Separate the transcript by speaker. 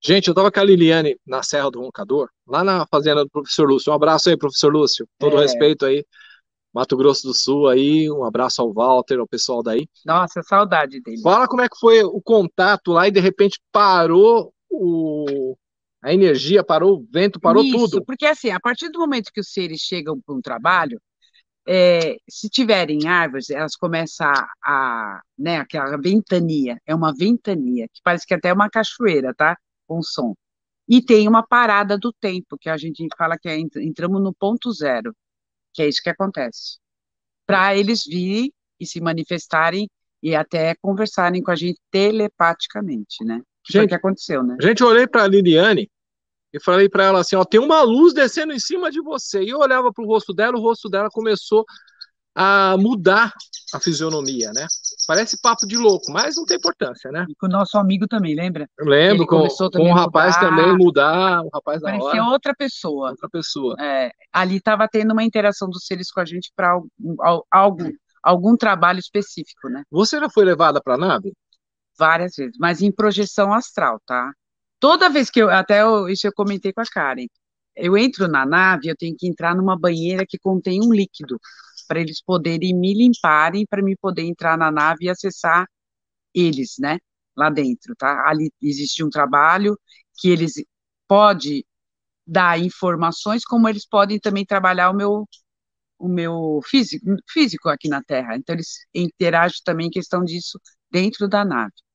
Speaker 1: Gente, eu tava com a Liliane na Serra do Roncador, lá na fazenda do professor Lúcio. Um abraço aí, professor Lúcio. Todo é. respeito aí. Mato Grosso do Sul aí, um abraço ao Walter, ao pessoal daí. Nossa, saudade dele. Fala como é que foi o contato lá e de repente parou o, a energia, parou o vento, parou Isso, tudo.
Speaker 2: Porque assim, a partir do momento que os seres chegam para um trabalho, é, se tiverem árvores, elas começam a, a, né, aquela ventania, é uma ventania, que parece que é até é uma cachoeira, tá? com som. E tem uma parada do tempo, que a gente fala que é, entramos no ponto zero, que é isso que acontece. Para eles virem e se manifestarem e até conversarem com a gente telepaticamente, né? Que gente, foi o que aconteceu, né? Gente,
Speaker 1: eu olhei para a Liliane e falei para ela assim, ó, tem uma luz descendo em cima de você. E eu olhava para o rosto dela, o rosto dela começou a mudar a fisionomia, né? Parece papo de louco, mas não tem importância, né? E com o nosso amigo também, lembra? Eu lembro, com, com o rapaz mudar, também mudar, o rapaz
Speaker 2: da Parecia hora. outra pessoa. Outra pessoa. É, ali estava tendo uma interação dos seres com a gente para algo, algum trabalho específico, né? Você já foi levada para a nave? Várias vezes, mas em projeção astral, tá? Toda vez que eu, até eu, isso eu comentei com a Karen, eu entro na nave, eu tenho que entrar numa banheira que contém um líquido para eles poderem me limparem, para me poder entrar na nave e acessar eles, né? Lá dentro, tá? Ali existe um trabalho que eles pode dar informações, como eles podem também trabalhar o meu o meu físico, físico aqui na Terra. Então eles interagem também em questão disso dentro da nave.